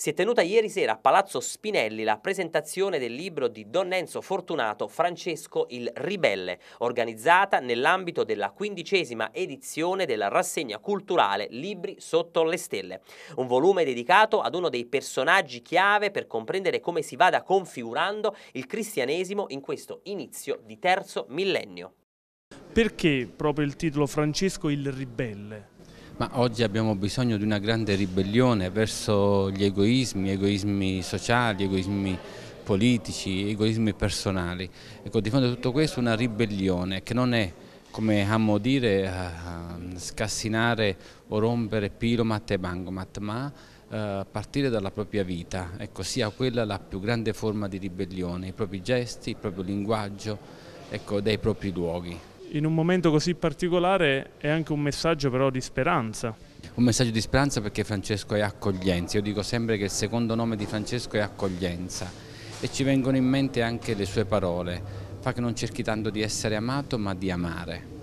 Si è tenuta ieri sera a Palazzo Spinelli la presentazione del libro di Don Enzo Fortunato Francesco il Ribelle, organizzata nell'ambito della quindicesima edizione della rassegna culturale Libri sotto le stelle, un volume dedicato ad uno dei personaggi chiave per comprendere come si vada configurando il cristianesimo in questo inizio di terzo millennio. Perché proprio il titolo Francesco il Ribelle? Ma oggi abbiamo bisogno di una grande ribellione verso gli egoismi, egoismi sociali, egoismi politici, egoismi personali. Ecco, di fronte a tutto questo una ribellione che non è, come amo dire, eh, eh, scassinare o rompere pilomat e bangomat, ma eh, partire dalla propria vita, ecco, sia quella la più grande forma di ribellione, i propri gesti, il proprio linguaggio, ecco, dai propri luoghi in un momento così particolare è anche un messaggio però di speranza. Un messaggio di speranza perché Francesco è accoglienza, io dico sempre che il secondo nome di Francesco è accoglienza e ci vengono in mente anche le sue parole, fa che non cerchi tanto di essere amato ma di amare.